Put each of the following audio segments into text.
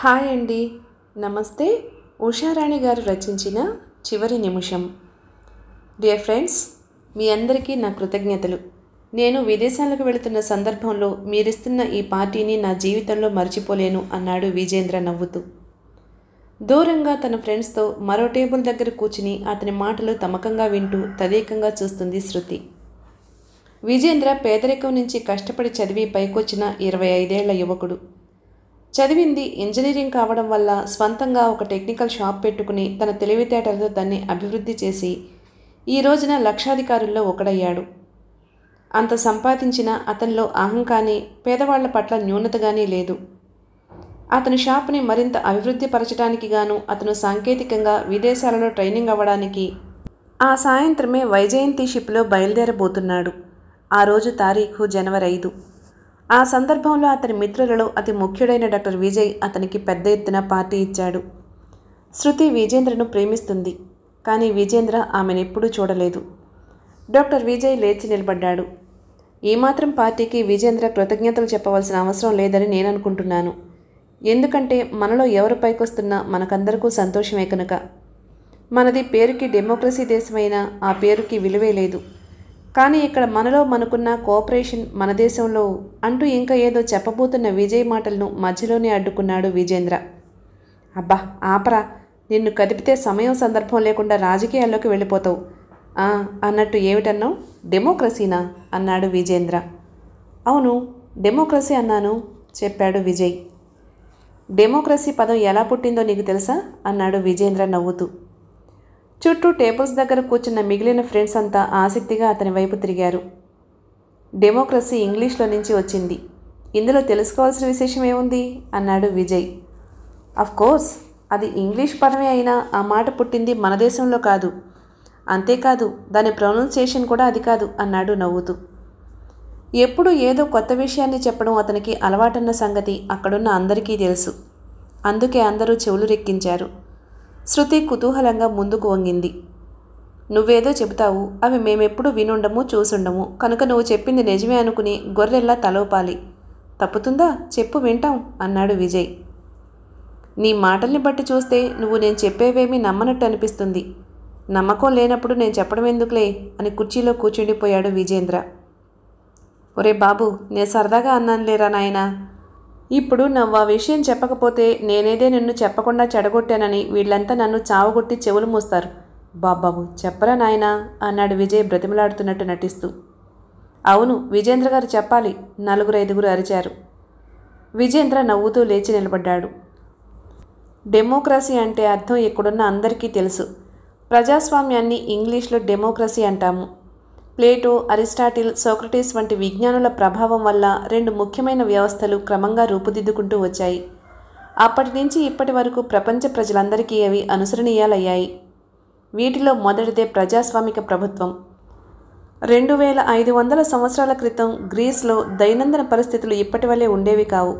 hi అండి నమస్తే ఉషారాణి గారు రచించిన చివరి నిమిషం డియర్ ఫ్రెండ్స్ మీ అందరికీ నా కృతజ్ఞతలు నేను విదేశాలకు వెళుతున్న సందర్భంలో మీరిస్తున్న ఈ పార్టీని నా జీవితంలో మర్చిపోలేను అన్నాడు విజేంద్ర నవ్వుతూ దూరంగా తన ఫ్రెండ్స్తో మరో టేబుల్ దగ్గర కూర్చుని అతని మాటలు తమకంగా వింటూ తదేకంగా చూస్తుంది శృతి విజేంద్ర పేదరికం నుంచి కష్టపడి చదివి పైకొచ్చిన ఇరవై ఐదేళ్ల యువకుడు చదివింది ఇంజనీరింగ్ కావడం వల్ల స్వంతంగా ఒక టెక్నికల్ షాప్ పెట్టుకుని తన తెలివితేటలతో దాన్ని అభివృద్ధి చేసి ఈ రోజున లక్షాధికారుల్లో ఒకడయ్యాడు అంత సంపాదించిన అతనిలో అహం కానీ పేదవాళ్ల పట్ల న్యూనత కానీ లేదు అతని షాప్ని మరింత అభివృద్ధి పరచడానికి గాను అతను సాంకేతికంగా విదేశాలలో ట్రైనింగ్ అవ్వడానికి ఆ సాయంత్రమే వైజయంతి షిప్లో బయలుదేరబోతున్నాడు ఆ రోజు తారీఖు జనవరి ఐదు ఆ సందర్భంలో అతని మిత్రులలో అతి ముఖ్యుడైన డాక్టర్ విజయ్ అతనికి పెద్ద ఎత్తున పార్టీ ఇచ్చాడు శృతి విజేంద్రను ప్రేమిస్తుంది కానీ విజేంద్ర ఆమెనెప్పుడూ చూడలేదు డాక్టర్ విజయ్ లేచి నిలబడ్డాడు ఏమాత్రం పార్టీకి విజేంద్ర కృతజ్ఞతలు చెప్పవలసిన అవసరం లేదని నేను అనుకుంటున్నాను ఎందుకంటే మనలో ఎవరు పైకొస్తున్నా మనకందరికీ సంతోషమే కనుక మనది పేరుకి డెమోక్రసీ దేశమైనా ఆ పేరుకి విలువే లేదు కానీ ఇక్కడ మనలో మనకున్న కోఆపరేషన్ మన దేశంలో అంటూ ఇంకా ఏదో చెప్పబోతున్న విజయ్ మాటలను మధ్యలోనే అడ్డుకున్నాడు విజేంద్ర అబ్బా ఆపరా నిన్ను కదిపితే సమయం సందర్భం లేకుండా రాజకీయాల్లోకి వెళ్ళిపోతావు అన్నట్టు ఏమిటన్నావు డెమోక్రసీనా అన్నాడు విజేంద్ర అవును డెమోక్రసీ అన్నాను చెప్పాడు విజయ్ డెమోక్రసీ పదం ఎలా పుట్టిందో నీకు తెలుసా అన్నాడు విజేంద్ర నవ్వుతూ చుట్టూ టేబుల్స్ దగ్గర కూర్చున్న మిగిలిన ఫ్రెండ్స్ అంతా ఆసక్తిగా అతని వైపు తిరిగారు డెమోక్రసీ ఇంగ్లీష్లో నుంచి వచ్చింది ఇందులో తెలుసుకోవాల్సిన విశేషం ఏముంది అన్నాడు విజయ్ కోర్స్ అది ఇంగ్లీష్ పదమే అయినా ఆ మాట పుట్టింది మన దేశంలో కాదు అంతేకాదు దాని ప్రొనౌన్సియేషన్ కూడా అది కాదు అన్నాడు నవ్వుతూ ఎప్పుడు ఏదో కొత్త విషయాన్ని చెప్పడం అతనికి అలవాటన్న సంగతి అక్కడున్న అందరికీ తెలుసు అందుకే అందరూ చెవులు రెక్కించారు శృతి కుతూహలంగా ముందుకు వంగింది నువ్వేదో చెబుతావు అవి మేమెప్పుడు వినుండము చూసుండము కనుక నువ్వు చెప్పింది నిజమే అనుకుని గొర్రెల్లా తలోపాలి తప్పుతుందా చెప్పు వింటాం అన్నాడు విజయ్ నీ మాటల్ని బట్టి చూస్తే నువ్వు నేను చెప్పేవేమీ నమ్మనట్టు అనిపిస్తుంది నమ్మకం లేనప్పుడు నేను చెప్పడం ఎందుకులే అని కుర్చీలో కూర్చుండిపోయాడు విజేంద్ర ఒరే బాబు నేను సరదాగా అన్నాను లేరా నాయనా ఇప్పుడు నువ్వు ఆ విషయం చెప్పకపోతే నేనేదే నిన్ను చెప్పకుండా చెడగొట్టానని వీళ్ళంతా నన్ను చావగొట్టి చెవులు మూస్తారు బాబాబు చెప్పరా నాయనా అన్నాడు విజయ్ బ్రతిమలాడుతున్నట్టు నటిస్తూ అవును విజేంద్ర గారు చెప్పాలి నలుగురు ఐదుగురు అరిచారు విజేంద్ర నవ్వుతూ లేచి నిలబడ్డాడు డెమోక్రసీ అంటే అర్థం ఇక్కడున్న అందరికీ తెలుసు ప్రజాస్వామ్యాన్ని ఇంగ్లీష్లో డెమోక్రసీ అంటాము ప్లేటో అరిస్టాటిల్ సోక్రటీస్ వంటి విజ్ఞానుల ప్రభావం వల్ల రెండు ముఖ్యమైన వ్యవస్థలు క్రమంగా రూపుదిద్దుకుంటూ వచ్చాయి అప్పటి నుంచి ఇప్పటి వరకు ప్రపంచ ప్రజలందరికీ అవి అనుసరణీయాలయ్యాయి వీటిలో మొదటిదే ప్రజాస్వామిక ప్రభుత్వం రెండు వేల ఐదు వందల సంవత్సరాల క్రితం గ్రీస్లో దైనందిన పరిస్థితులు ఇప్పటి వలె ఉండేవి కావు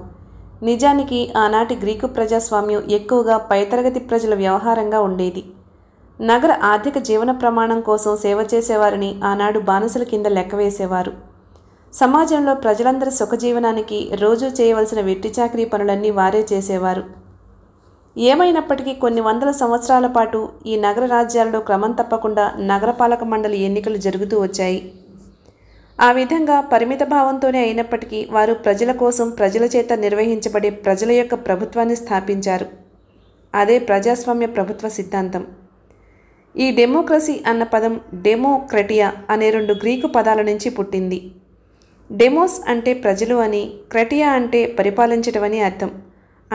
నిజానికి ఆనాటి గ్రీకు ప్రజాస్వామ్యం ఎక్కువగా పైతరగతి ప్రజల వ్యవహారంగా ఉండేది నగర ఆర్థిక జీవన ప్రమాణం కోసం సేవ చేసేవారిని ఆనాడు బానిసల కింద లెక్కవేసేవారు సమాజంలో ప్రజలందరి సుఖజీవనానికి రోజూ చేయవలసిన వెట్టి చాకరీ పనులన్నీ వారే చేసేవారు ఏమైనప్పటికీ కొన్ని వందల సంవత్సరాల పాటు ఈ నగర రాజ్యాల్లో క్రమం తప్పకుండా నగరపాలక మండలి ఎన్నికలు జరుగుతూ వచ్చాయి ఆ విధంగా పరిమిత భావంతోనే అయినప్పటికీ వారు ప్రజల కోసం ప్రజల చేత నిర్వహించబడే ప్రజల యొక్క ప్రభుత్వాన్ని స్థాపించారు అదే ప్రజాస్వామ్య ప్రభుత్వ సిద్ధాంతం ఈ డెమోక్రసీ అన్న పదం డెమోక్రటియా అనే రెండు గ్రీకు పదాల నుంచి పుట్టింది డెమోస్ అంటే ప్రజలు అని క్రటియా అంటే పరిపాలించడం అని అర్థం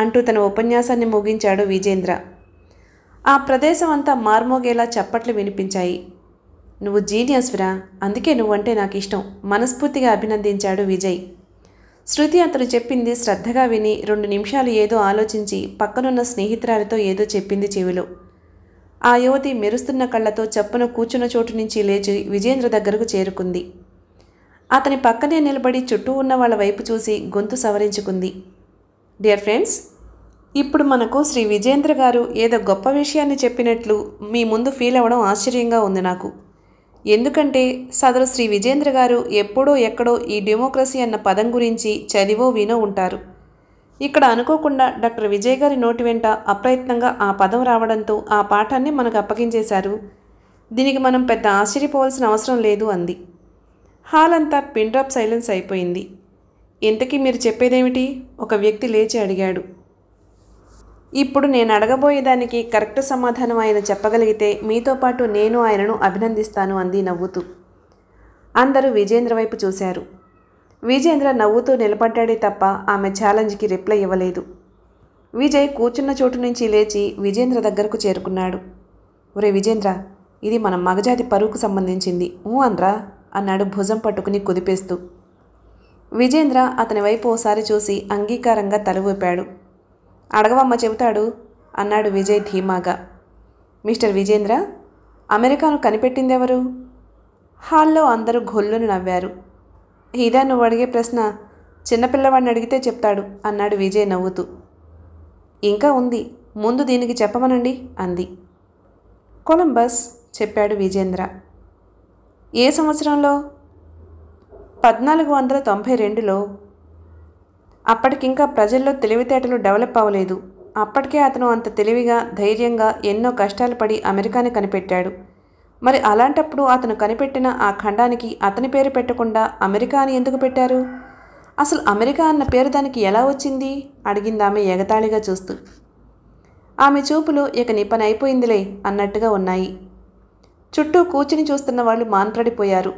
అంటూ తన ఉపన్యాసాన్ని ముగించాడు విజేంద్ర ఆ ప్రదేశం అంతా మార్మోగేలా చప్పట్లు వినిపించాయి నువ్వు జీనియస్విరా అందుకే నువ్వంటే నాకు ఇష్టం మనస్ఫూర్తిగా అభినందించాడు విజయ్ శృతి అతను చెప్పింది శ్రద్ధగా విని రెండు నిమిషాలు ఏదో ఆలోచించి పక్కనున్న స్నేహితురాలతో ఏదో చెప్పింది చెవిలో ఆ యువతి మెరుస్తున్న కళ్ళతో చప్పున కూర్చున్న చోటు నుంచి లేచి విజేంద్ర దగ్గరకు చేరుకుంది అతని పక్కనే నిలబడి చుట్టూ ఉన్న వాళ్ళ వైపు చూసి గొంతు సవరించుకుంది డియర్ ఫ్రెండ్స్ ఇప్పుడు మనకు శ్రీ విజేంద్ర గారు ఏదో గొప్ప విషయాన్ని చెప్పినట్లు మీ ముందు ఫీల్ అవ్వడం ఆశ్చర్యంగా ఉంది నాకు ఎందుకంటే సదరు శ్రీ విజేంద్ర గారు ఎప్పుడో ఎక్కడో ఈ డెమోక్రసీ అన్న పదం గురించి చదివో వినో ఉంటారు ఇక్కడ అనుకోకుండా డాక్టర్ విజయ్ గారి నోటి వెంట అప్రయత్నంగా ఆ పదం రావడంతో ఆ పాఠాన్ని మనకు అప్పగించేశారు దీనికి మనం పెద్ద ఆశ్చర్యపోవాల్సిన అవసరం లేదు అంది హాల్ అంతా పిండ్రాప్ సైలెన్స్ అయిపోయింది ఇంతకీ మీరు చెప్పేదేమిటి ఒక వ్యక్తి లేచి అడిగాడు ఇప్పుడు నేను అడగబోయేదానికి కరెక్ట్ సమాధానం ఆయన చెప్పగలిగితే మీతో పాటు నేను ఆయనను అభినందిస్తాను అంది నవ్వుతూ అందరూ విజేంద్ర వైపు చూశారు విజేంద్ర నవ్వుతూ నిలబడ్డాడే తప్ప ఆమె ఛాలెంజ్కి రిప్లై ఇవ్వలేదు విజయ్ కూర్చున్న చోటు నుంచి లేచి విజేంద్ర దగ్గరకు చేరుకున్నాడు ఒరే విజేంద్ర ఇది మన మగజాతి పరువుకు సంబంధించింది ఊ అనరా అన్నాడు భుజం పట్టుకుని కుదిపేస్తూ విజేంద్ర అతని వైపు ఓసారి చూసి అంగీకారంగా ఊపాడు అడగవమ్మ చెబుతాడు అన్నాడు విజయ్ ధీమాగా మిస్టర్ విజేంద్ర అమెరికాను కనిపెట్టిందెవరు హాల్లో అందరూ గొల్లును నవ్వారు హీదా నువ్వు అడిగే ప్రశ్న చిన్నపిల్లవాడిని అడిగితే చెప్తాడు అన్నాడు విజయ్ నవ్వుతూ ఇంకా ఉంది ముందు దీనికి చెప్పమనండి అంది కొలంబస్ చెప్పాడు విజేంద్ర ఏ సంవత్సరంలో పద్నాలుగు వందల తొంభై రెండులో అప్పటికింకా ప్రజల్లో తెలివితేటలు డెవలప్ అవ్వలేదు అప్పటికే అతను అంత తెలివిగా ధైర్యంగా ఎన్నో కష్టాలు పడి అమెరికాని కనిపెట్టాడు మరి అలాంటప్పుడు అతను కనిపెట్టిన ఆ ఖండానికి అతని పేరు పెట్టకుండా అమెరికా అని ఎందుకు పెట్టారు అసలు అమెరికా అన్న పేరు దానికి ఎలా వచ్చింది అడిగింది ఆమె ఎగతాళిగా చూస్తూ ఆమె చూపులు ఇక నీ పని అయిపోయిందిలే అన్నట్టుగా ఉన్నాయి చుట్టూ కూర్చుని చూస్తున్న వాళ్ళు మాన్పడిపోయారు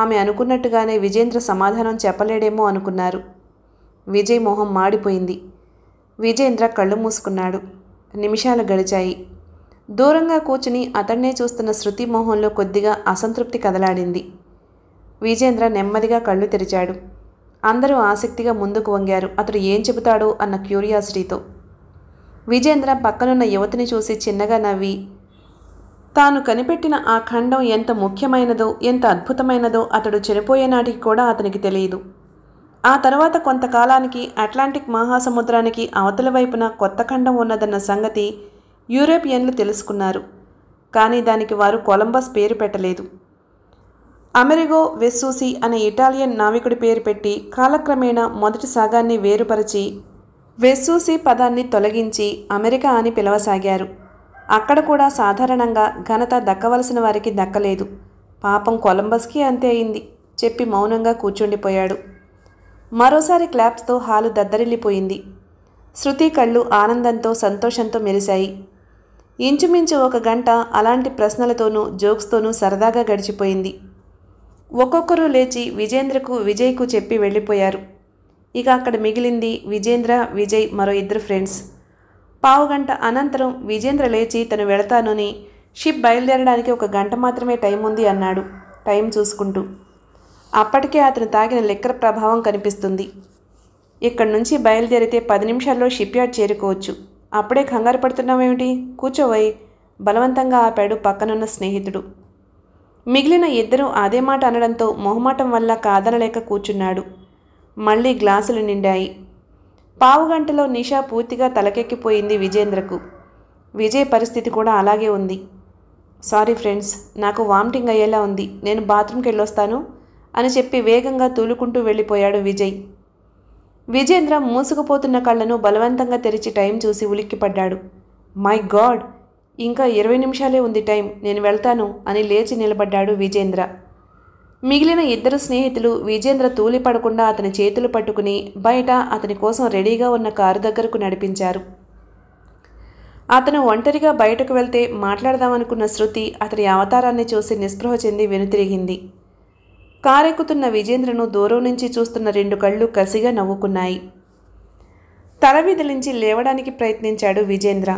ఆమె అనుకున్నట్టుగానే విజేంద్ర సమాధానం చెప్పలేడేమో అనుకున్నారు విజయ్ మొహం మాడిపోయింది విజేంద్ర కళ్ళు మూసుకున్నాడు నిమిషాలు గడిచాయి దూరంగా కూర్చుని అతన్నే చూస్తున్న శృతి మోహన్లో కొద్దిగా అసంతృప్తి కదలాడింది విజేంద్ర నెమ్మదిగా కళ్ళు తెరిచాడు అందరూ ఆసక్తిగా ముందుకు వంగారు అతడు ఏం చెబుతాడో అన్న క్యూరియాసిటీతో విజేంద్ర పక్కనున్న యువతిని చూసి చిన్నగా నవ్వి తాను కనిపెట్టిన ఆ ఖండం ఎంత ముఖ్యమైనదో ఎంత అద్భుతమైనదో అతడు చనిపోయే నాటికి కూడా అతనికి తెలియదు ఆ తర్వాత కొంతకాలానికి అట్లాంటిక్ మహాసముద్రానికి అవతల వైపున కొత్త ఖండం ఉన్నదన్న సంగతి యూరోపియన్లు తెలుసుకున్నారు కానీ దానికి వారు కొలంబస్ పేరు పెట్టలేదు అమెరిగో వెస్సూసి అనే ఇటాలియన్ నావికుడి పేరు పెట్టి కాలక్రమేణా మొదటి సాగాన్ని వేరుపరిచి వెస్సూసి పదాన్ని తొలగించి అమెరికా అని పిలవసాగారు అక్కడ కూడా సాధారణంగా ఘనత దక్కవలసిన వారికి దక్కలేదు పాపం కొలంబస్కి అంతే అయింది చెప్పి మౌనంగా కూర్చుండిపోయాడు మరోసారి క్లాప్స్తో హాలు దద్దరిల్లిపోయింది శృతి కళ్ళు ఆనందంతో సంతోషంతో మెరిశాయి ఇంచుమించు ఒక గంట అలాంటి ప్రశ్నలతోనూ జోక్స్తోనూ సరదాగా గడిచిపోయింది ఒక్కొక్కరు లేచి విజేంద్రకు విజయ్కు చెప్పి వెళ్ళిపోయారు ఇక అక్కడ మిగిలింది విజేంద్ర విజయ్ మరో ఇద్దరు ఫ్రెండ్స్ పావుగంట అనంతరం విజేంద్ర లేచి తను వెళతానని షిప్ బయలుదేరడానికి ఒక గంట మాత్రమే టైం ఉంది అన్నాడు టైం చూసుకుంటూ అప్పటికే అతను తాగిన లెక్కర ప్రభావం కనిపిస్తుంది ఇక్కడి నుంచి బయలుదేరితే పది నిమిషాల్లో షిప్ యార్డ్ చేరుకోవచ్చు అప్పుడే కంగారు పడుతున్నావేమిటి కూర్చోవై బలవంతంగా ఆపాడు పక్కనున్న స్నేహితుడు మిగిలిన ఇద్దరూ అదే మాట అనడంతో మొహమాటం వల్ల కాదనలేక కూర్చున్నాడు మళ్ళీ గ్లాసులు నిండాయి పావుగంటలో నిషా పూర్తిగా తలకెక్కిపోయింది విజేంద్రకు విజయ్ పరిస్థితి కూడా అలాగే ఉంది సారీ ఫ్రెండ్స్ నాకు వామిటింగ్ అయ్యేలా ఉంది నేను బాత్రూమ్కి వెళ్ళొస్తాను అని చెప్పి వేగంగా తూలుకుంటూ వెళ్ళిపోయాడు విజయ్ విజేంద్ర మూసుకుపోతున్న కళ్ళను బలవంతంగా తెరిచి టైం చూసి ఉలిక్కిపడ్డాడు మై గాడ్ ఇంకా ఇరవై నిమిషాలే ఉంది టైం నేను వెళ్తాను అని లేచి నిలబడ్డాడు విజేంద్ర మిగిలిన ఇద్దరు స్నేహితులు విజేంద్ర తూలి పడకుండా అతని చేతులు పట్టుకుని బయట అతని కోసం రెడీగా ఉన్న కారు దగ్గరకు నడిపించారు అతను ఒంటరిగా బయటకు వెళ్తే మాట్లాడదామనుకున్న శృతి అతని అవతారాన్ని చూసి నిస్పృహ చెంది వెనుతిరిగింది కారెక్కుతున్న విజేంద్రను దూరం నుంచి చూస్తున్న రెండు కళ్ళు కసిగా నవ్వుకున్నాయి తల విదిలించి లేవడానికి ప్రయత్నించాడు విజేంద్ర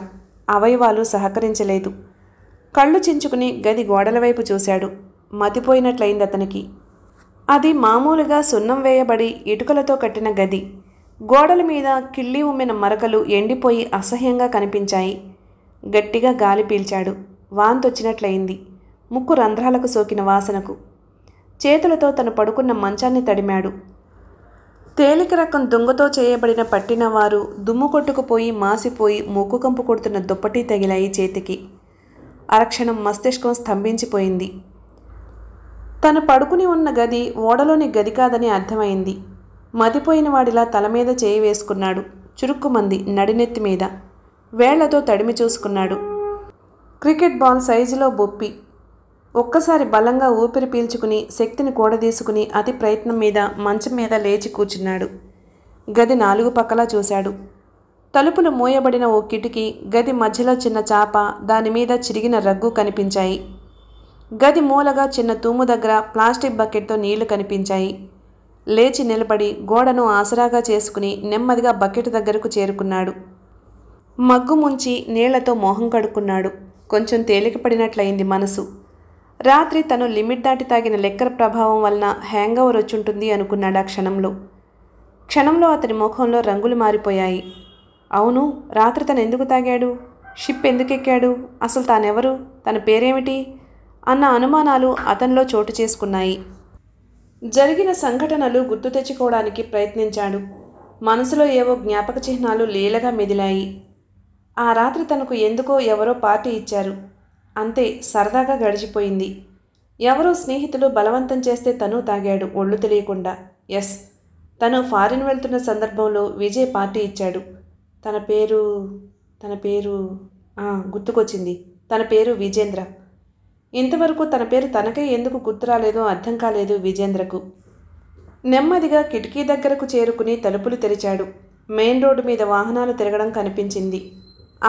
అవయవాలు సహకరించలేదు కళ్ళు చించుకుని గది గోడల వైపు చూశాడు మతిపోయినట్లయింది అతనికి అది మామూలుగా సున్నం వేయబడి ఇటుకలతో కట్టిన గది గోడల మీద కిళ్ళి ఉమ్మిన మరకలు ఎండిపోయి అసహ్యంగా కనిపించాయి గట్టిగా గాలి పీల్చాడు వాంతొచ్చినట్లయింది ముక్కు రంధ్రాలకు సోకిన వాసనకు చేతులతో తను పడుకున్న మంచాన్ని తడిమాడు తేలిక రకం దొంగతో చేయబడిన పట్టిన వారు దుమ్ము కొట్టుకుపోయి మాసిపోయి ముక్కు కంపు కొడుతున్న దుప్పటి తగిలాయి చేతికి అరక్షణం మస్తిష్కం స్తంభించిపోయింది తను పడుకుని ఉన్న గది ఓడలోని గది కాదని అర్థమైంది మతిపోయిన వాడిలా తల మీద చేయి వేసుకున్నాడు చురుక్కుమంది నడినెత్తి మీద వేళ్లతో తడిమి చూసుకున్నాడు క్రికెట్ బాల్ సైజులో బొప్పి ఒక్కసారి బలంగా ఊపిరి పీల్చుకుని శక్తిని కూడదీసుకుని అతి ప్రయత్నం మీద మంచం మీద లేచి కూర్చున్నాడు గది నాలుగు పక్కలా చూశాడు తలుపులు మూయబడిన ఓ కిటికీ గది మధ్యలో చిన్న చాప దానిమీద చిరిగిన రగ్గు కనిపించాయి గది మూలగా చిన్న తూము దగ్గర ప్లాస్టిక్ బకెట్తో నీళ్లు కనిపించాయి లేచి నిలబడి గోడను ఆసరాగా చేసుకుని నెమ్మదిగా బకెట్ దగ్గరకు చేరుకున్నాడు మగ్గు ముంచి నీళ్లతో మోహం కడుక్కున్నాడు కొంచెం తేలికపడినట్లయింది మనసు రాత్రి తను లిమిట్ దాటి తాగిన లెక్కర ప్రభావం వలన హ్యాంగ్ ఓవర్ వచ్చుంటుంది అనుకున్నాడు ఆ క్షణంలో క్షణంలో అతని ముఖంలో రంగులు మారిపోయాయి అవును రాత్రి తను ఎందుకు తాగాడు షిప్ ఎందుకు ఎక్కాడు అసలు తానెవరు తన పేరేమిటి అన్న అనుమానాలు అతనిలో చోటు చేసుకున్నాయి జరిగిన సంఘటనలు గుర్తు తెచ్చుకోవడానికి ప్రయత్నించాడు మనసులో ఏవో జ్ఞాపక చిహ్నాలు లీలగా మెదిలాయి ఆ రాత్రి తనకు ఎందుకో ఎవరో పార్టీ ఇచ్చారు అంతే సరదాగా గడిచిపోయింది ఎవరో స్నేహితులు బలవంతం చేస్తే తను తాగాడు ఒళ్ళు తెలియకుండా ఎస్ తను ఫారిన్ వెళ్తున్న సందర్భంలో విజయ్ పార్టీ ఇచ్చాడు తన పేరు తన పేరు గుర్తుకొచ్చింది తన పేరు విజేంద్ర ఇంతవరకు తన పేరు తనకే ఎందుకు గుర్తు రాలేదో అర్థం కాలేదు విజేంద్రకు నెమ్మదిగా కిటికీ దగ్గరకు చేరుకుని తలుపులు తెరిచాడు మెయిన్ రోడ్డు మీద వాహనాలు తిరగడం కనిపించింది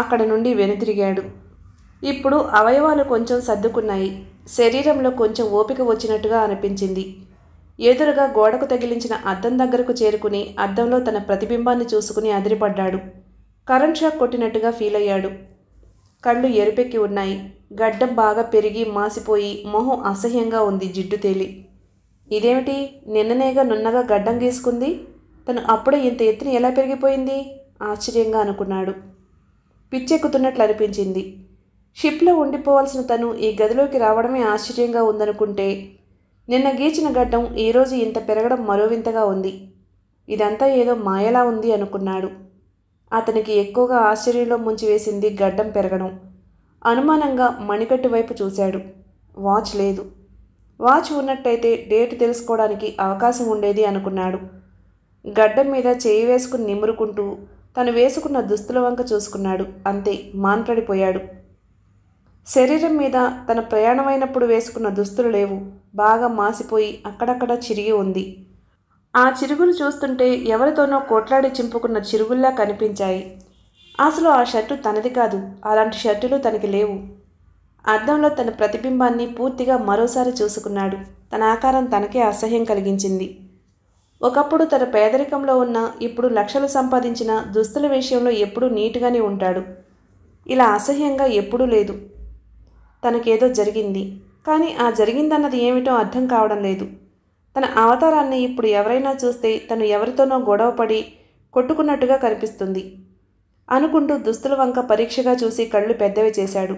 అక్కడ నుండి వెనుతిరిగాడు ఇప్పుడు అవయవాలు కొంచెం సర్దుకున్నాయి శరీరంలో కొంచెం ఓపిక వచ్చినట్టుగా అనిపించింది ఎదురుగా గోడకు తగిలించిన అద్దం దగ్గరకు చేరుకుని అద్దంలో తన ప్రతిబింబాన్ని చూసుకుని అదిరిపడ్డాడు కరెంట్ షాక్ కొట్టినట్టుగా ఫీల్ అయ్యాడు కళ్ళు ఎరుపెక్కి ఉన్నాయి గడ్డం బాగా పెరిగి మాసిపోయి మొహం అసహ్యంగా ఉంది జిడ్డు తేలి ఇదేమిటి నిన్ననేగా నున్నగా గడ్డం గీసుకుంది తను అప్పుడే ఇంత ఎత్తున ఎలా పెరిగిపోయింది ఆశ్చర్యంగా అనుకున్నాడు పిచ్చెక్కుతున్నట్లు అనిపించింది షిప్లో ఉండిపోవాల్సిన తను ఈ గదిలోకి రావడమే ఆశ్చర్యంగా ఉందనుకుంటే నిన్న గీచిన గడ్డం ఈరోజు ఇంత పెరగడం మరో వింతగా ఉంది ఇదంతా ఏదో మాయలా ఉంది అనుకున్నాడు అతనికి ఎక్కువగా ఆశ్చర్యంలో ముంచివేసింది గడ్డం పెరగడం అనుమానంగా మణికట్టు వైపు చూశాడు వాచ్ లేదు వాచ్ ఉన్నట్టయితే డేట్ తెలుసుకోవడానికి అవకాశం ఉండేది అనుకున్నాడు గడ్డం మీద చేయి వేసుకుని నిమురుకుంటూ తను వేసుకున్న దుస్తుల వంక చూసుకున్నాడు అంతే మాన్పడిపోయాడు శరీరం మీద తన ప్రయాణమైనప్పుడు వేసుకున్న దుస్తులు లేవు బాగా మాసిపోయి అక్కడక్కడ చిరిగి ఉంది ఆ చిరుగులు చూస్తుంటే ఎవరితోనో కోట్లాడి చింపుకున్న చిరుగుల్లా కనిపించాయి అసలు ఆ షర్టు తనది కాదు అలాంటి షర్టులు తనకి లేవు అద్దంలో తన ప్రతిబింబాన్ని పూర్తిగా మరోసారి చూసుకున్నాడు తన ఆకారం తనకే అసహ్యం కలిగించింది ఒకప్పుడు తన పేదరికంలో ఉన్న ఇప్పుడు లక్షలు సంపాదించిన దుస్తుల విషయంలో ఎప్పుడూ నీట్గానే ఉంటాడు ఇలా అసహ్యంగా ఎప్పుడూ లేదు తనకేదో జరిగింది కానీ ఆ జరిగిందన్నది ఏమిటో అర్థం కావడం లేదు తన అవతారాన్ని ఇప్పుడు ఎవరైనా చూస్తే తను ఎవరితోనో గొడవపడి కొట్టుకున్నట్టుగా కనిపిస్తుంది అనుకుంటూ దుస్తుల వంక పరీక్షగా చూసి కళ్ళు పెద్దవి చేశాడు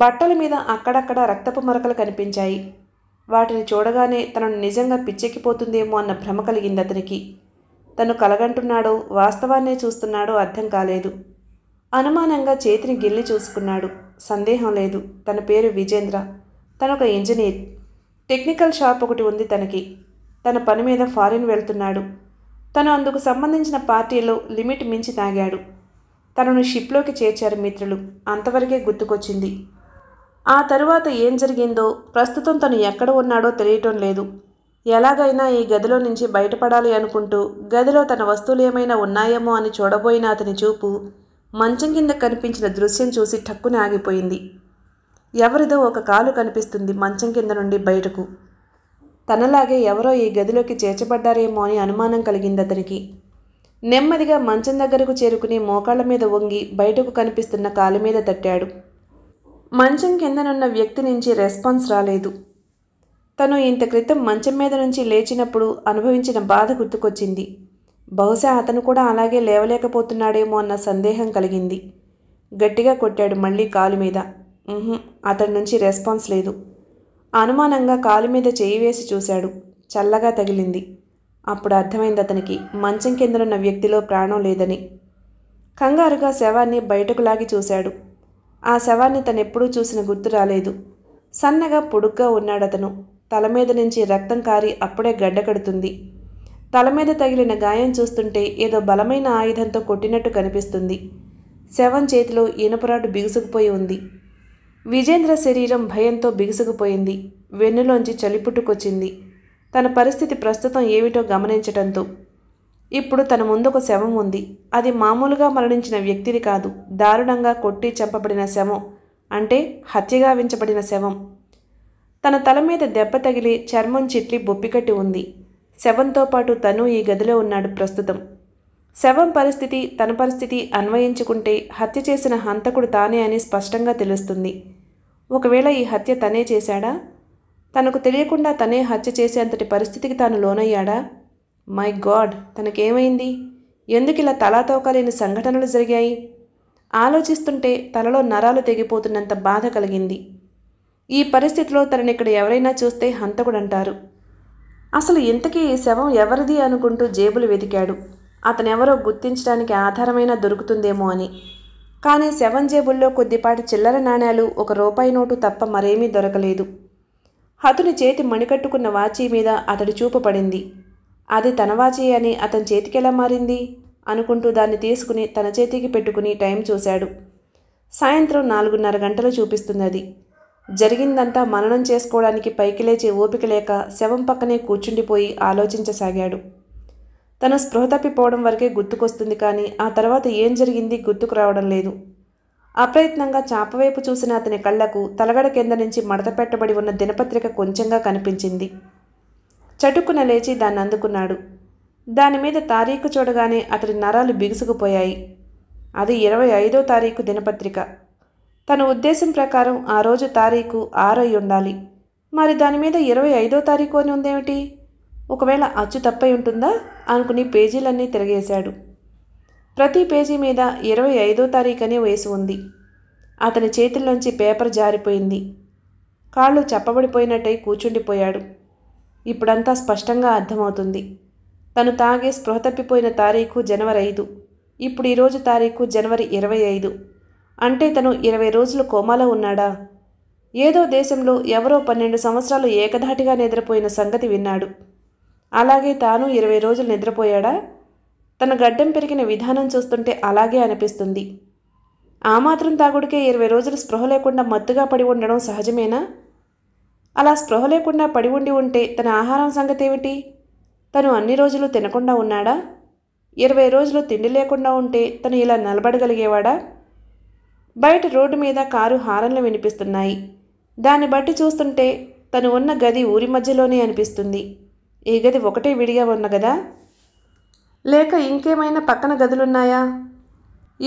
బట్టల మీద అక్కడక్కడ రక్తపు మరకలు కనిపించాయి వాటిని చూడగానే తనను నిజంగా పిచ్చెక్కిపోతుందేమో అన్న భ్రమ కలిగింది అతనికి తను కలగంటున్నాడో వాస్తవాన్నే చూస్తున్నాడో అర్థం కాలేదు అనుమానంగా చేతిని గిల్లి చూసుకున్నాడు సందేహం లేదు తన పేరు విజేంద్ర తను ఒక ఇంజనీర్ టెక్నికల్ షాప్ ఒకటి ఉంది తనకి తన పని మీద ఫారిన్ వెళ్తున్నాడు తను అందుకు సంబంధించిన పార్టీలో లిమిట్ మించి తాగాడు తనను షిప్లోకి చేర్చారు మిత్రులు అంతవరకే గుర్తుకొచ్చింది ఆ తరువాత ఏం జరిగిందో ప్రస్తుతం తను ఎక్కడ ఉన్నాడో తెలియటం లేదు ఎలాగైనా ఈ గదిలో నుంచి బయటపడాలి అనుకుంటూ గదిలో తన వస్తువులు ఏమైనా ఉన్నాయేమో అని చూడబోయిన అతని చూపు మంచం కింద కనిపించిన దృశ్యం చూసి ఠక్కున ఆగిపోయింది ఎవరిదో ఒక కాలు కనిపిస్తుంది మంచం కింద నుండి బయటకు తనలాగే ఎవరో ఈ గదిలోకి చేర్చబడ్డారేమో అని అనుమానం కలిగింది అతనికి నెమ్మదిగా మంచం దగ్గరకు చేరుకుని మోకాళ్ళ మీద వంగి బయటకు కనిపిస్తున్న కాలు మీద తట్టాడు మంచం కిందనున్న వ్యక్తి నుంచి రెస్పాన్స్ రాలేదు తను ఇంత క్రితం మంచం మీద నుంచి లేచినప్పుడు అనుభవించిన బాధ గుర్తుకొచ్చింది బహుశా అతను కూడా అలాగే లేవలేకపోతున్నాడేమో అన్న సందేహం కలిగింది గట్టిగా కొట్టాడు మళ్ళీ కాలు మీద అతడి నుంచి రెస్పాన్స్ లేదు అనుమానంగా కాలు మీద చేయి వేసి చూశాడు చల్లగా తగిలింది అప్పుడు అర్థమైంది అతనికి మంచం కిందనున్న వ్యక్తిలో ప్రాణం లేదని కంగారుగా శవాన్ని బయటకు లాగి చూశాడు ఆ శవాన్ని తనెప్పుడూ చూసిన గుర్తు రాలేదు సన్నగా పొడుగ్గా ఉన్నాడతను తల మీద నుంచి రక్తం కారి అప్పుడే గడ్డకడుతుంది తల మీద తగిలిన గాయం చూస్తుంటే ఏదో బలమైన ఆయుధంతో కొట్టినట్టు కనిపిస్తుంది శవం చేతిలో ఇనపరాటు బిగుసుకుపోయి ఉంది విజేంద్ర శరీరం భయంతో బిగుసుకుపోయింది వెన్నులోంచి చలిపుట్టుకొచ్చింది తన పరిస్థితి ప్రస్తుతం ఏమిటో గమనించటంతో ఇప్పుడు తన ముందు ఒక శవం ఉంది అది మామూలుగా మరణించిన వ్యక్తిది కాదు దారుణంగా కొట్టి చంపబడిన శవం అంటే హత్యగావించబడిన శవం తన తల మీద దెబ్బ తగిలి చర్మం చిట్లి బొప్పికట్టి ఉంది శవంతో పాటు తను ఈ గదిలో ఉన్నాడు ప్రస్తుతం శవం పరిస్థితి తన పరిస్థితి అన్వయించుకుంటే హత్య చేసిన హంతకుడు తానే అని స్పష్టంగా తెలుస్తుంది ఒకవేళ ఈ హత్య తనే చేశాడా తనకు తెలియకుండా తనే హత్య చేసేంతటి పరిస్థితికి తాను లోనయ్యాడా మై గాడ్ తనకేమైంది ఎందుకు ఇలా తలాతోకలేని సంఘటనలు జరిగాయి ఆలోచిస్తుంటే తలలో నరాలు తెగిపోతున్నంత బాధ కలిగింది ఈ పరిస్థితిలో తనని ఇక్కడ ఎవరైనా చూస్తే హంతకుడంటారు అసలు ఇంతకీ ఈ శవం ఎవరిది అనుకుంటూ జేబులు వెతికాడు అతనెవరో గుర్తించడానికి ఆధారమైన దొరుకుతుందేమో అని కానీ శవం జేబుల్లో కొద్దిపాటి చిల్లర నాణేలు ఒక రూపాయి నోటు తప్ప మరేమీ దొరకలేదు అతని చేతి మణికట్టుకున్న వాచీ మీద అతడి చూపు పడింది అది తన వాచీ అని అతని చేతికెలా మారింది అనుకుంటూ దాన్ని తీసుకుని తన చేతికి పెట్టుకుని టైం చూశాడు సాయంత్రం నాలుగున్నర గంటలు చూపిస్తున్నది జరిగిందంతా మననం చేసుకోవడానికి పైకి లేచి ఓపిక లేక శవం పక్కనే కూర్చుండిపోయి ఆలోచించసాగాడు తను స్పృహ తప్పిపోవడం వరకే గుర్తుకొస్తుంది కానీ ఆ తర్వాత ఏం జరిగింది గుర్తుకు రావడం లేదు అప్రయత్నంగా చాపవైపు చూసిన అతని కళ్లకు తలగడ కింద నుంచి మడత పెట్టబడి ఉన్న దినపత్రిక కొంచెంగా కనిపించింది చటుక్కున లేచి దాన్ని అందుకున్నాడు దాని మీద తారీఖు చూడగానే అతడి నరాలు బిగుసుకుపోయాయి అది ఇరవై ఐదో తారీఖు దినపత్రిక తన ఉద్దేశం ప్రకారం ఆ రోజు తారీఖు ఆరై ఉండాలి మరి దాని మీద ఇరవై ఐదో తారీఖు అని ఉందేమిటి ఒకవేళ అచ్చు తప్పై ఉంటుందా అనుకుని పేజీలన్నీ తిరగేశాడు ప్రతి పేజీ మీద ఇరవై ఐదో తారీఖు అనే వయసు ఉంది అతని చేతుల్లోంచి పేపర్ జారిపోయింది కాళ్ళు చెప్పబడిపోయినట్టయి కూర్చుండిపోయాడు ఇప్పుడంతా స్పష్టంగా అర్థమవుతుంది తను తాగే స్పృహ తప్పిపోయిన తారీఖు జనవరి ఐదు ఇప్పుడు ఈరోజు తారీఖు జనవరి ఇరవై ఐదు అంటే తను ఇరవై రోజులు కోమాలో ఉన్నాడా ఏదో దేశంలో ఎవరో పన్నెండు సంవత్సరాలు ఏకధాటిగా నిద్రపోయిన సంగతి విన్నాడు అలాగే తాను ఇరవై రోజులు నిద్రపోయాడా తన గడ్డం పెరిగిన విధానం చూస్తుంటే అలాగే అనిపిస్తుంది ఆ మాత్రం తాగుడికే ఇరవై రోజులు స్పృహ లేకుండా మత్తుగా పడి ఉండడం సహజమేనా అలా స్పృహ లేకుండా పడి ఉండి ఉంటే తన ఆహారం సంగతి ఏమిటి తను అన్ని రోజులు తినకుండా ఉన్నాడా ఇరవై రోజులు తిండి లేకుండా ఉంటే తను ఇలా నిలబడగలిగేవాడా బయట రోడ్డు మీద కారు హారన్లు వినిపిస్తున్నాయి దాన్ని బట్టి చూస్తుంటే తను ఉన్న గది ఊరి మధ్యలోనే అనిపిస్తుంది ఈ గది ఒకటే విడిగా ఉన్న కదా లేక ఇంకేమైనా పక్కన గదులున్నాయా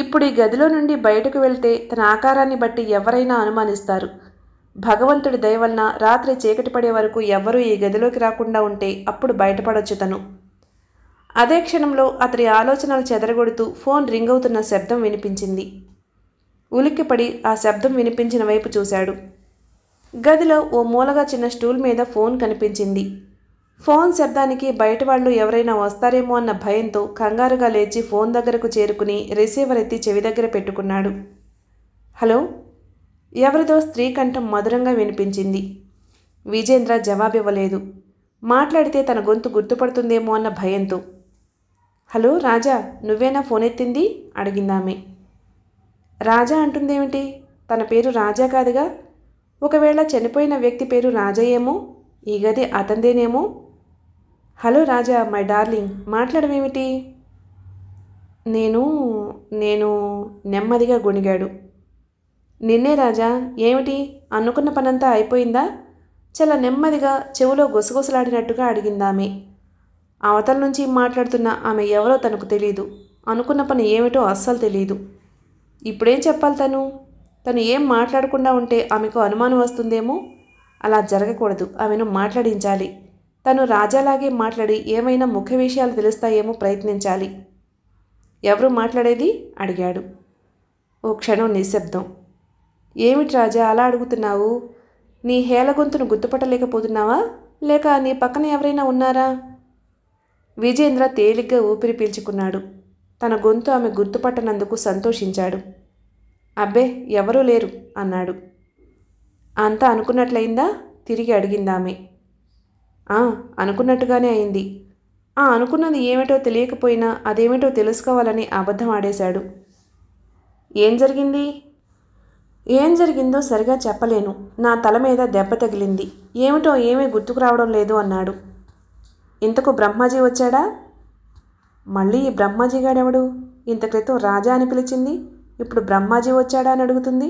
ఇప్పుడు ఈ గదిలో నుండి బయటకు వెళ్తే తన ఆకారాన్ని బట్టి ఎవరైనా అనుమానిస్తారు భగవంతుడి దయవలన రాత్రి చీకటి పడే వరకు ఎవ్వరూ ఈ గదిలోకి రాకుండా ఉంటే అప్పుడు బయటపడొచ్చు తను అదే క్షణంలో అతడి ఆలోచనలు చెదరగొడుతూ ఫోన్ రింగ్ అవుతున్న శబ్దం వినిపించింది ఉలిక్కిపడి ఆ శబ్దం వినిపించిన వైపు చూశాడు గదిలో ఓ మూలగా చిన్న స్టూల్ మీద ఫోన్ కనిపించింది ఫోన్ శబ్దానికి బయట వాళ్ళు ఎవరైనా వస్తారేమో అన్న భయంతో కంగారుగా లేచి ఫోన్ దగ్గరకు చేరుకుని రిసీవర్ ఎత్తి చెవి దగ్గర పెట్టుకున్నాడు హలో ఎవరిదో స్త్రీ కంఠం మధురంగా వినిపించింది విజేంద్ర జవాబివ్వలేదు మాట్లాడితే తన గొంతు గుర్తుపడుతుందేమో అన్న భయంతో హలో రాజా నువ్వేనా ఫోన్ ఎత్తింది అడిగిందామే రాజా అంటుందేమిటి తన పేరు రాజా కాదుగా ఒకవేళ చనిపోయిన వ్యక్తి పేరు రాజయ్యేమో ఈ గది అతందేనేమో హలో రాజా మై డార్లింగ్ మాట్లాడమేమిటి నేను నేను నెమ్మదిగా గొణిగాడు నిన్నే రాజా ఏమిటి అనుకున్న పనంతా అయిపోయిందా చాలా నెమ్మదిగా చెవులో గుసగుసలాడినట్టుగా అడిగిందామె అవతల నుంచి మాట్లాడుతున్న ఆమె ఎవరో తనకు తెలియదు అనుకున్న పని ఏమిటో అస్సలు తెలియదు ఇప్పుడేం చెప్పాలి తను తను ఏం మాట్లాడకుండా ఉంటే ఆమెకు అనుమానం వస్తుందేమో అలా జరగకూడదు ఆమెను మాట్లాడించాలి తను రాజాలాగే మాట్లాడి ఏమైనా ముఖ్య విషయాలు తెలుస్తాయేమో ప్రయత్నించాలి ఎవరు మాట్లాడేది అడిగాడు ఓ క్షణం నిశ్శబ్దం ఏమిటి రాజా అలా అడుగుతున్నావు నీ హేళగొంతును గుర్తుపట్టలేకపోతున్నావా లేక నీ పక్కన ఎవరైనా ఉన్నారా విజేంద్ర తేలిగ్గా ఊపిరి పీల్చుకున్నాడు తన గొంతు ఆమె గుర్తుపట్టనందుకు సంతోషించాడు అబ్బే ఎవరూ లేరు అన్నాడు అంతా అనుకున్నట్లయిందా తిరిగి అడిగిందామె అనుకున్నట్టుగానే అయింది ఆ అనుకున్నది ఏమిటో తెలియకపోయినా అదేమిటో తెలుసుకోవాలని అబద్ధం ఆడేశాడు ఏం జరిగింది ఏం జరిగిందో సరిగా చెప్పలేను నా తల మీద దెబ్బ తగిలింది ఏమిటో ఏమీ గుర్తుకు రావడం లేదు అన్నాడు ఇంతకు బ్రహ్మాజీ వచ్చాడా మళ్ళీ ఈ బ్రహ్మాజీ గాడెవడు ఇంత క్రితం రాజా అని పిలిచింది ఇప్పుడు బ్రహ్మాజీ వచ్చాడా అని అడుగుతుంది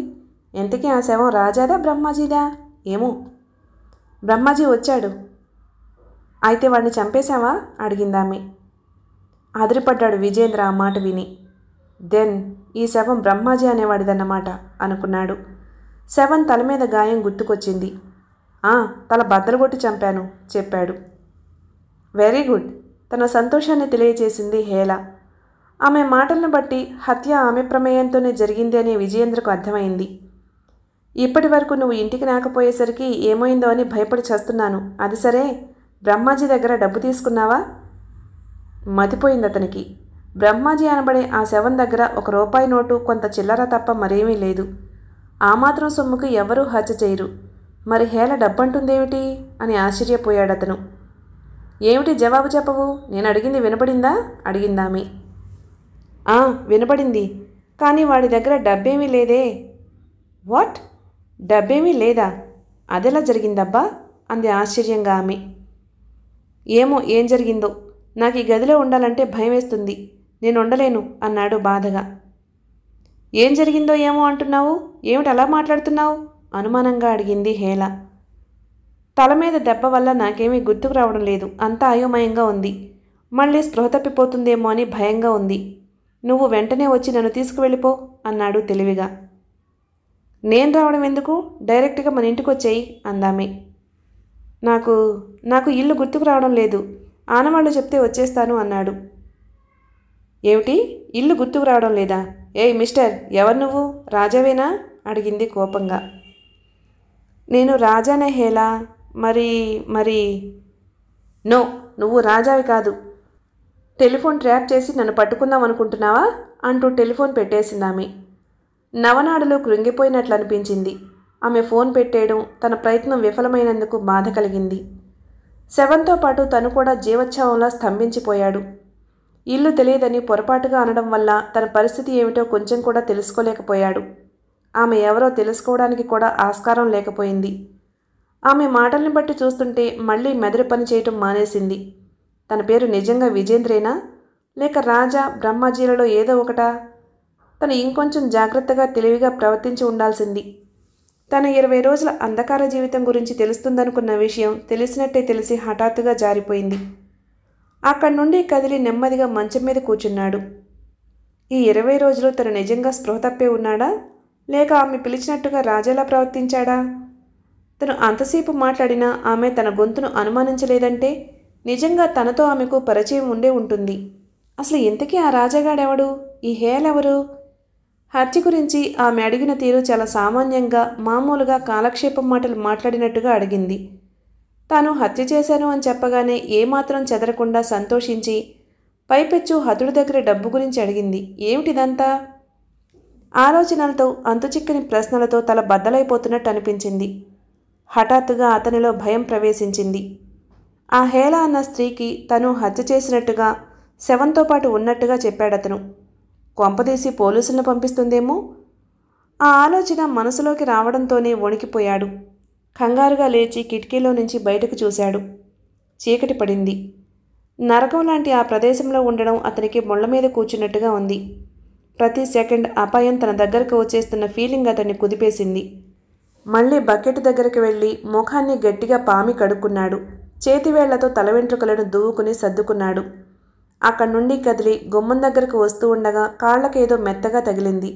ఎంతకీ ఆ శవం రాజాదా బ్రహ్మాజీదా ఏమో బ్రహ్మాజీ వచ్చాడు అయితే వాడిని చంపేశావా అడిగిందామె అదిరిపడ్డాడు విజేంద్ర ఆ మాట విని దెన్ ఈ శవం బ్రహ్మాజీ అనేవాడిదన్నమాట అనుకున్నాడు శవం తల మీద గాయం గుర్తుకొచ్చింది ఆ తల బద్దలు కొట్టి చంపాను చెప్పాడు వెరీ గుడ్ తన సంతోషాన్ని తెలియజేసింది హేల ఆమె మాటలను బట్టి హత్య ఆమె ప్రమేయంతోనే జరిగింది అనే విజయేంద్రకు అర్థమైంది ఇప్పటి వరకు నువ్వు ఇంటికి రాకపోయేసరికి ఏమైందో అని భయపడి చేస్తున్నాను అది సరే బ్రహ్మాజీ దగ్గర డబ్బు తీసుకున్నావా మతిపోయింది అతనికి బ్రహ్మాజీ అనబడే ఆ శవం దగ్గర ఒక రూపాయి నోటు కొంత చిల్లర తప్ప మరేమీ లేదు ఆ మాత్రం సొమ్ముకు ఎవరూ హత్య చేయరు మరి హేల డబ్బంటుందేమిటి అని ఆశ్చర్యపోయాడతను ఏమిటి జవాబు చెప్పవు నేను అడిగింది వినపడిందా అడిగిందామి వినపడింది కానీ వాడి దగ్గర డబ్బేమీ లేదే వాట్ డబ్బేమీ లేదా అదెలా జరిగిందబ్బా అంది ఆశ్చర్యంగా ఆమె ఏమో ఏం జరిగిందో నాకు ఈ గదిలో ఉండాలంటే భయం వేస్తుంది నేను ఉండలేను అన్నాడు బాధగా ఏం జరిగిందో ఏమో అంటున్నావు ఏమిటి అలా మాట్లాడుతున్నావు అనుమానంగా అడిగింది హేళ తల మీద దెబ్బ వల్ల నాకేమీ గుర్తుకు రావడం లేదు అంతా అయోమయంగా ఉంది మళ్ళీ స్పృహ తప్పిపోతుందేమో అని భయంగా ఉంది నువ్వు వెంటనే వచ్చి నన్ను తీసుకువెళ్ళిపో అన్నాడు తెలివిగా నేను రావడం ఎందుకు డైరెక్ట్గా మన ఇంటికి వచ్చేయి అందామే నాకు నాకు ఇల్లు గుర్తుకు రావడం లేదు ఆనవాళ్ళు చెప్తే వచ్చేస్తాను అన్నాడు ఏమిటి ఇల్లు గుర్తుకు రావడం లేదా ఏయ్ మిస్టర్ ఎవరు నువ్వు రాజావేనా అడిగింది కోపంగా నేను రాజానే హేలా మరి మరి నో నువ్వు రాజావి కాదు టెలిఫోన్ ట్రాప్ చేసి నన్ను పట్టుకుందాం అనుకుంటున్నావా అంటూ టెలిఫోన్ పెట్టేసింది ఆమె నవనాడులో కృంగిపోయినట్లు అనిపించింది ఆమె ఫోన్ పెట్టేయడం తన ప్రయత్నం విఫలమైనందుకు బాధ కలిగింది శవంతో పాటు తను కూడా జీవోత్సవంలా స్తంభించిపోయాడు ఇల్లు తెలియదని పొరపాటుగా అనడం వల్ల తన పరిస్థితి ఏమిటో కొంచెం కూడా తెలుసుకోలేకపోయాడు ఆమె ఎవరో తెలుసుకోవడానికి కూడా ఆస్కారం లేకపోయింది ఆమె మాటల్ని బట్టి చూస్తుంటే మళ్ళీ మెదడు పని చేయటం మానేసింది తన పేరు నిజంగా విజేంద్రేనా లేక రాజా బ్రహ్మాజీలలో ఏదో ఒకటా తను ఇంకొంచెం జాగ్రత్తగా తెలివిగా ప్రవర్తించి ఉండాల్సింది తన ఇరవై రోజుల అంధకార జీవితం గురించి తెలుస్తుందనుకున్న విషయం తెలిసినట్టే తెలిసి హఠాత్తుగా జారిపోయింది అక్కడి నుండి కదిలి నెమ్మదిగా మంచం మీద కూర్చున్నాడు ఈ ఇరవై రోజులు తను నిజంగా స్పృహ తప్పే ఉన్నాడా లేక ఆమె పిలిచినట్టుగా రాజాలా ప్రవర్తించాడా తను అంతసేపు మాట్లాడినా ఆమె తన గొంతును అనుమానించలేదంటే నిజంగా తనతో ఆమెకు పరిచయం ఉండే ఉంటుంది అసలు ఇంతకీ ఆ రాజాగాడెవడు ఈ హేల్ ఎవరు హత్య గురించి ఆమె అడిగిన తీరు చాలా సామాన్యంగా మామూలుగా కాలక్షేపం మాటలు మాట్లాడినట్టుగా అడిగింది తాను హత్య చేశాను అని చెప్పగానే ఏమాత్రం చెదరకుండా సంతోషించి పైపెచ్చు హతుడి దగ్గర డబ్బు గురించి అడిగింది ఏమిటిదంతా ఆలోచనలతో అంతుచిక్కని ప్రశ్నలతో తల బద్దలైపోతున్నట్టు అనిపించింది హఠాత్తుగా అతనిలో భయం ప్రవేశించింది ఆ హేళ అన్న స్త్రీకి తను హత్య చేసినట్టుగా శవంతో పాటు ఉన్నట్టుగా చెప్పాడతను కొంపదీసి పోలీసులను పంపిస్తుందేమో ఆ ఆలోచన మనసులోకి రావడంతోనే వణికిపోయాడు కంగారుగా లేచి కిటికీలో నుంచి బయటకు చూశాడు చీకటి పడింది నరకం లాంటి ఆ ప్రదేశంలో ఉండడం అతనికి ముళ్ళ మీద కూర్చున్నట్టుగా ఉంది ప్రతి సెకండ్ అపాయం తన దగ్గరకు వచ్చేస్తున్న ఫీలింగ్ అతన్ని కుదిపేసింది మళ్ళీ బకెట్ దగ్గరికి వెళ్ళి ముఖాన్ని గట్టిగా పామి కడుక్కున్నాడు చేతివేళ్లతో తల వెంట్రుకలను దూవుకుని సర్దుకున్నాడు అక్కడి నుండి కదిలి గుమ్మం దగ్గరకు వస్తూ ఉండగా కాళ్ళకేదో మెత్తగా తగిలింది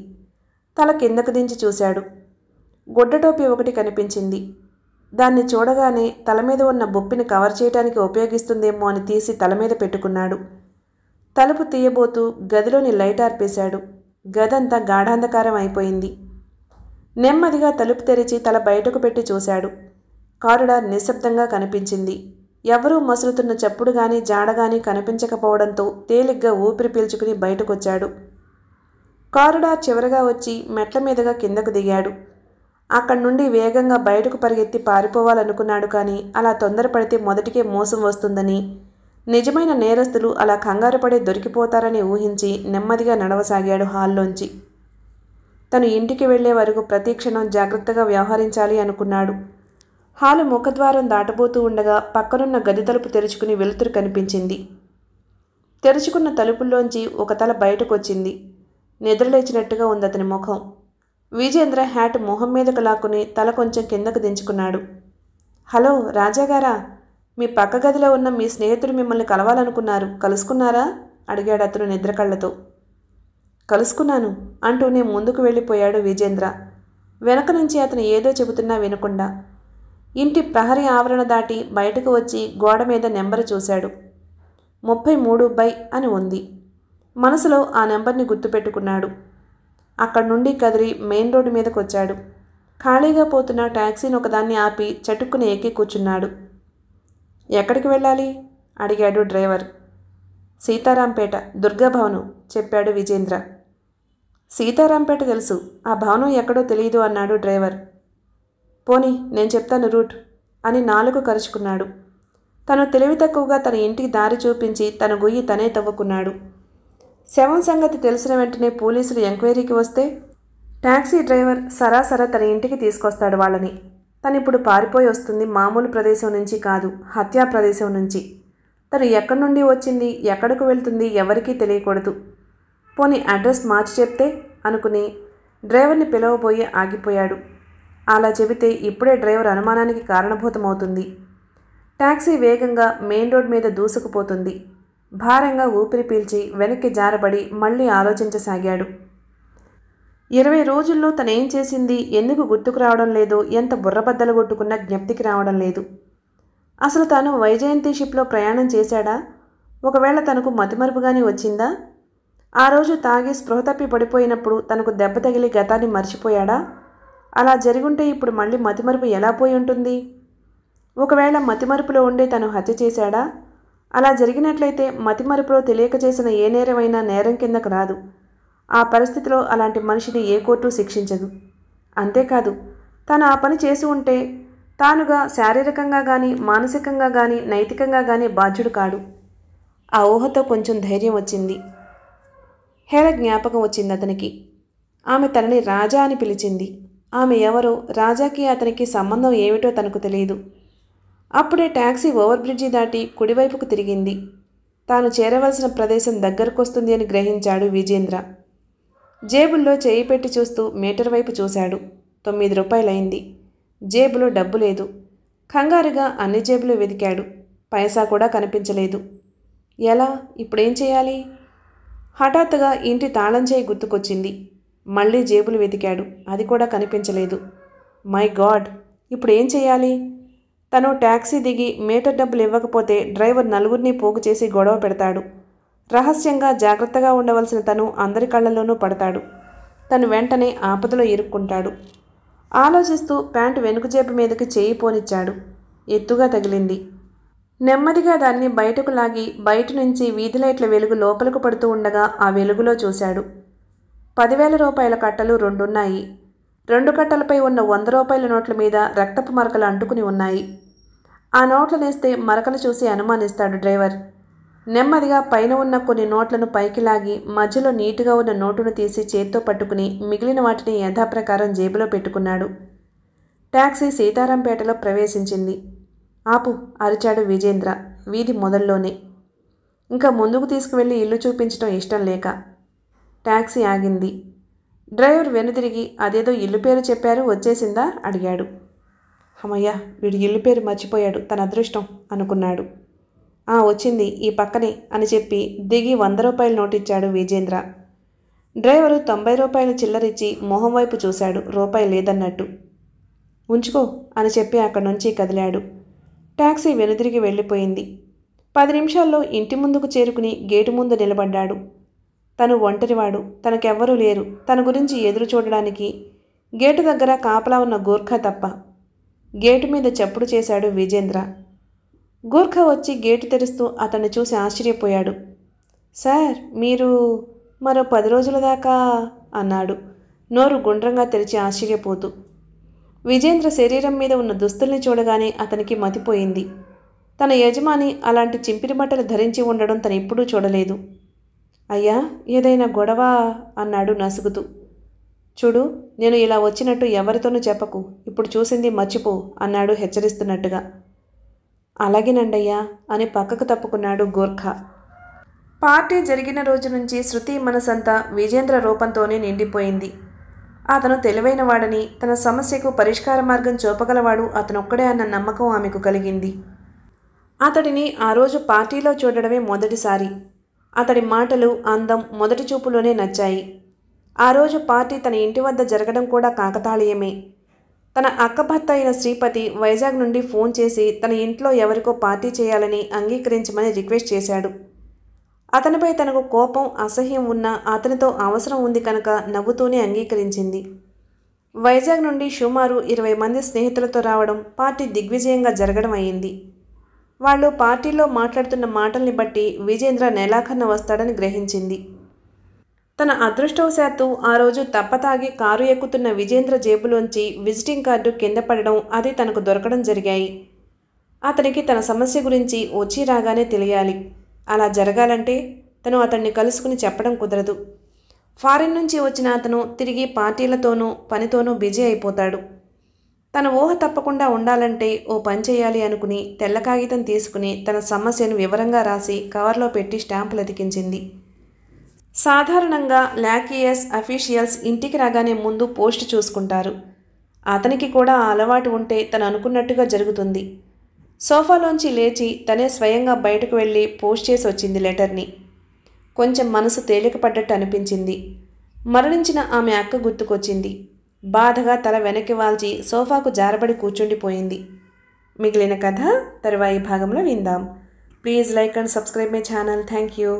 తల కిందకు దించి చూశాడు గుడ్డటోపీ ఒకటి కనిపించింది దాన్ని చూడగానే తల మీద ఉన్న బొప్పిని కవర్ చేయడానికి ఉపయోగిస్తుందేమో అని తీసి తల మీద పెట్టుకున్నాడు తలుపు తీయబోతూ గదిలోని లైట్ ఆర్పేశాడు గదంతా గాఢాంధకారం అయిపోయింది నెమ్మదిగా తలుపు తెరిచి తల బయటకు పెట్టి చూశాడు కారుడా నిశ్శబ్దంగా కనిపించింది ఎవరూ మసులుతున్న చెప్పుడు గాని జాడగాని కనిపించకపోవడంతో తేలిగ్గా ఊపిరి పీల్చుకుని బయటకొచ్చాడు కారుడా చివరగా వచ్చి మెట్ల మీదుగా కిందకు దిగాడు అక్కడి నుండి వేగంగా బయటకు పరిగెత్తి పారిపోవాలనుకున్నాడు కానీ అలా తొందరపడితే మొదటికే మోసం వస్తుందని నిజమైన నేరస్తులు అలా కంగారుపడి దొరికిపోతారని ఊహించి నెమ్మదిగా నడవసాగాడు హాల్లోంచి తను ఇంటికి వెళ్లే వరకు క్షణం జాగ్రత్తగా వ్యవహరించాలి అనుకున్నాడు హాలు ముఖద్వారం దాటబోతూ ఉండగా పక్కనున్న గది తలుపు తెరుచుకుని వెలుతురు కనిపించింది తెరుచుకున్న తలుపుల్లోంచి ఒక తల బయటకొచ్చింది నిద్రలేచినట్టుగా ఉంది అతని ముఖం విజేంద్ర హ్యాట్ మొహం మీదకు లాక్కుని తల కొంచెం కిందకు దించుకున్నాడు హలో రాజాగారా మీ పక్క గదిలో ఉన్న మీ స్నేహితుడు మిమ్మల్ని కలవాలనుకున్నారు కలుసుకున్నారా అడిగాడు అతను నిద్రకళ్లతో కలుసుకున్నాను అంటూనే ముందుకు వెళ్ళిపోయాడు విజేంద్ర వెనక నుంచి అతను ఏదో చెబుతున్నా వినకుండా ఇంటి ప్రహరీ ఆవరణ దాటి బయటకు వచ్చి గోడ మీద నెంబర్ చూశాడు ముప్పై మూడు బై అని ఉంది మనసులో ఆ నెంబర్ని గుర్తుపెట్టుకున్నాడు అక్కడి నుండి కదిరి మెయిన్ రోడ్డు మీదకు వచ్చాడు ఖాళీగా పోతున్న ట్యాక్సీని ఒకదాన్ని ఆపి చటుక్కుని ఎక్కి కూర్చున్నాడు ఎక్కడికి వెళ్ళాలి అడిగాడు డ్రైవర్ సీతారాంపేట దుర్గాభవను చెప్పాడు విజేంద్ర సీతారాంపేట తెలుసు ఆ భవనం ఎక్కడో తెలియదు అన్నాడు డ్రైవర్ పోనీ నేను చెప్తాను రూట్ అని నాలుగు కరుచుకున్నాడు తను తెలివి తక్కువగా తన ఇంటికి దారి చూపించి తన గుయ్యి తనే తవ్వుకున్నాడు శవం సంగతి తెలిసిన వెంటనే పోలీసులు ఎంక్వైరీకి వస్తే ట్యాక్సీ డ్రైవర్ సరాసర తన ఇంటికి తీసుకొస్తాడు వాళ్ళని తను ఇప్పుడు పారిపోయి వస్తుంది మామూలు ప్రదేశం నుంచి కాదు హత్యా ప్రదేశం నుంచి తను ఎక్కడి నుండి వచ్చింది ఎక్కడికి వెళ్తుంది ఎవరికీ తెలియకూడదు పోనీ అడ్రస్ మార్చి చెప్తే అనుకుని డ్రైవర్ని పిలవబోయి ఆగిపోయాడు అలా చెబితే ఇప్పుడే డ్రైవర్ అనుమానానికి కారణభూతమవుతుంది ట్యాక్సీ వేగంగా మెయిన్ రోడ్ మీద దూసుకుపోతుంది భారంగా ఊపిరి పీల్చి వెనక్కి జారబడి మళ్ళీ ఆలోచించసాగాడు ఇరవై రోజుల్లో తనేం చేసింది ఎందుకు గుర్తుకు రావడం లేదో ఎంత బుర్రబద్దలు కొట్టుకున్న జ్ఞప్తికి రావడం లేదు అసలు తాను వైజయంతి షిప్లో ప్రయాణం చేశాడా ఒకవేళ తనకు మతిమరుపుగానే వచ్చిందా ఆ రోజు తాగి స్పృహ తప్పి పడిపోయినప్పుడు తనకు దెబ్బ తగిలి గతాన్ని మర్చిపోయాడా అలా జరుగుంటే ఇప్పుడు మళ్ళీ మతిమరుపు ఎలా పోయి ఉంటుంది ఒకవేళ మతిమరుపులో ఉండే తను హత్య చేశాడా అలా జరిగినట్లయితే మతిమరుపులో తెలియక చేసిన ఏ నేరమైనా నేరం కిందకు రాదు ఆ పరిస్థితిలో అలాంటి మనిషిని ఏ కోర్టు శిక్షించదు అంతేకాదు తను ఆ పని చేసి ఉంటే తానుగా శారీరకంగా కానీ మానసికంగా కానీ నైతికంగా కానీ బాధ్యుడు కాడు ఆ ఊహతో కొంచెం ధైర్యం వచ్చింది హేళ జ్ఞాపకం వచ్చింది అతనికి ఆమె తనని రాజా అని పిలిచింది ఆమె ఎవరో రాజాకి అతనికి సంబంధం ఏమిటో తనకు తెలియదు అప్పుడే ట్యాక్సీ ఓవర్బ్రిడ్జి దాటి కుడివైపుకు తిరిగింది తాను చేరవలసిన ప్రదేశం దగ్గరకొస్తుంది అని గ్రహించాడు విజేంద్ర జేబుల్లో చేయి పెట్టి చూస్తూ మీటర్ వైపు చూశాడు తొమ్మిది రూపాయలైంది జేబులో డబ్బు లేదు కంగారుగా అన్ని జేబులు వెతికాడు పైసా కూడా కనిపించలేదు ఎలా ఇప్పుడేం చేయాలి హఠాత్తుగా ఇంటి తాళం చేయి గుర్తుకొచ్చింది మళ్ళీ జేబులు వెతికాడు అది కూడా కనిపించలేదు మై గాడ్ ఇప్పుడు ఏం చేయాలి తను ట్యాక్సీ దిగి మీటర్ డబ్బులు ఇవ్వకపోతే డ్రైవర్ నలుగురిని పోగు చేసి గొడవ పెడతాడు రహస్యంగా జాగ్రత్తగా ఉండవలసిన తను అందరి కళ్ళల్లోనూ పడతాడు తను వెంటనే ఆపదలో ఇరుక్కుంటాడు ఆలోచిస్తూ ప్యాంటు వెనుక జేబు మీదకి చేయి పోనిచ్చాడు ఎత్తుగా తగిలింది నెమ్మదిగా దాన్ని బయటకు లాగి బయట నుంచి వీధి లైట్ల వెలుగు లోపలకు పడుతూ ఉండగా ఆ వెలుగులో చూశాడు పదివేల రూపాయల కట్టలు రెండున్నాయి రెండు కట్టలపై ఉన్న వంద రూపాయల నోట్ల మీద రక్తపు మరకలు అంటుకుని ఉన్నాయి ఆ నోట్లు నేస్తే మరకలు చూసి అనుమానిస్తాడు డ్రైవర్ నెమ్మదిగా పైన ఉన్న కొన్ని నోట్లను పైకి లాగి మధ్యలో నీటుగా ఉన్న నోటును తీసి చేత్తో పట్టుకుని మిగిలిన వాటిని యథాప్రకారం జేబులో పెట్టుకున్నాడు ట్యాక్సీ సీతారాంపేటలో ప్రవేశించింది ఆపు అరిచాడు విజేంద్ర వీధి మొదల్లోనే ఇంకా ముందుకు తీసుకువెళ్ళి ఇల్లు చూపించడం ఇష్టం లేక ట్యాక్సీ ఆగింది డ్రైవర్ వెనుతిరిగి అదేదో ఇల్లు పేరు చెప్పారు వచ్చేసిందా అడిగాడు అమ్మయ్య వీడు ఇల్లు పేరు మర్చిపోయాడు తన అదృష్టం అనుకున్నాడు ఆ వచ్చింది ఈ పక్కనే అని చెప్పి దిగి వంద రూపాయలు నోటిచ్చాడు విజేంద్ర డ్రైవరు తొంభై రూపాయలు చిల్లరిచ్చి మొహం వైపు చూశాడు రూపాయి లేదన్నట్టు ఉంచుకో అని చెప్పి అక్కడి నుంచి కదిలాడు ట్యాక్సీ వెనుదిరిగి వెళ్ళిపోయింది పది నిమిషాల్లో ఇంటి ముందుకు చేరుకుని గేటు ముందు నిలబడ్డాడు తను ఒంటరివాడు తనకెవ్వరూ లేరు తన గురించి ఎదురు చూడడానికి గేటు దగ్గర కాపలా ఉన్న గూర్ఖ తప్ప గేటు మీద చప్పుడు చేశాడు విజేంద్ర గూర్ఖ వచ్చి గేటు తెరుస్తూ అతన్ని చూసి ఆశ్చర్యపోయాడు సార్ మీరు మరో పది రోజుల దాకా అన్నాడు నోరు గుండ్రంగా తెరిచి ఆశ్చర్యపోతూ విజేంద్ర శరీరం మీద ఉన్న దుస్తుల్ని చూడగానే అతనికి మతిపోయింది తన యజమాని అలాంటి చింపిరి బట్టలు ధరించి ఉండడం తను ఎప్పుడూ చూడలేదు అయ్యా ఏదైనా గొడవ అన్నాడు నసుగుతూ చూడు నేను ఇలా వచ్చినట్టు ఎవరితోనూ చెప్పకు ఇప్పుడు చూసింది మర్చిపో అన్నాడు హెచ్చరిస్తున్నట్టుగా అలాగేనండయ్యా అని పక్కకు తప్పుకున్నాడు గోర్ఖా పార్టీ జరిగిన రోజు నుంచి శృతి మనసంతా విజేంద్ర రూపంతోనే నిండిపోయింది అతను తెలివైనవాడని తన సమస్యకు పరిష్కార మార్గం చూపగలవాడు అతనొక్కడే అన్న నమ్మకం ఆమెకు కలిగింది అతడిని ఆ రోజు పార్టీలో చూడడమే మొదటిసారి అతడి మాటలు అందం మొదటి చూపులోనే నచ్చాయి ఆ రోజు పార్టీ తన ఇంటి వద్ద జరగడం కూడా కాకతాళీయమే తన అక్కభర్త అయిన శ్రీపతి వైజాగ్ నుండి ఫోన్ చేసి తన ఇంట్లో ఎవరికో పార్టీ చేయాలని అంగీకరించమని రిక్వెస్ట్ చేశాడు అతనిపై తనకు కోపం అసహ్యం ఉన్నా అతనితో అవసరం ఉంది కనుక నవ్వుతూనే అంగీకరించింది వైజాగ్ నుండి సుమారు ఇరవై మంది స్నేహితులతో రావడం పార్టీ దిగ్విజయంగా జరగడం అయింది వాళ్ళు పార్టీలో మాట్లాడుతున్న మాటల్ని బట్టి విజేంద్ర నెలాఖన్న వస్తాడని గ్రహించింది తన అదృష్టవశాత్తు ఆ రోజు తప్పతాగి కారు ఎక్కుతున్న విజేంద్ర జేబులోంచి విజిటింగ్ కార్డు కింద పడడం అది తనకు దొరకడం జరిగాయి అతనికి తన సమస్య గురించి వచ్చి రాగానే తెలియాలి అలా జరగాలంటే తను అతన్ని కలుసుకుని చెప్పడం కుదరదు ఫారిన్ నుంచి వచ్చిన అతను తిరిగి పార్టీలతోనూ పనితోనూ బిజీ అయిపోతాడు తన ఊహ తప్పకుండా ఉండాలంటే ఓ పని చేయాలి అనుకుని తెల్ల కాగితం తీసుకుని తన సమస్యను వివరంగా రాసి కవర్లో పెట్టి స్టాంపులు అతికించింది సాధారణంగా లాకియస్ అఫీషియల్స్ ఇంటికి రాగానే ముందు పోస్ట్ చూసుకుంటారు అతనికి కూడా ఆ అలవాటు ఉంటే తను అనుకున్నట్టుగా జరుగుతుంది సోఫాలోంచి లేచి తనే స్వయంగా బయటకు వెళ్ళి పోస్ట్ చేసి వచ్చింది లెటర్ని కొంచెం మనసు తేలికపడ్డట్టు అనిపించింది మరణించిన ఆమె అక్క గుర్తుకొచ్చింది బాధగా తల వెనక్కి వాల్చి సోఫాకు జారబడి కూర్చుండిపోయింది మిగిలిన కథ తరువాయి భాగంలో విందాం please like and subscribe my channel thank you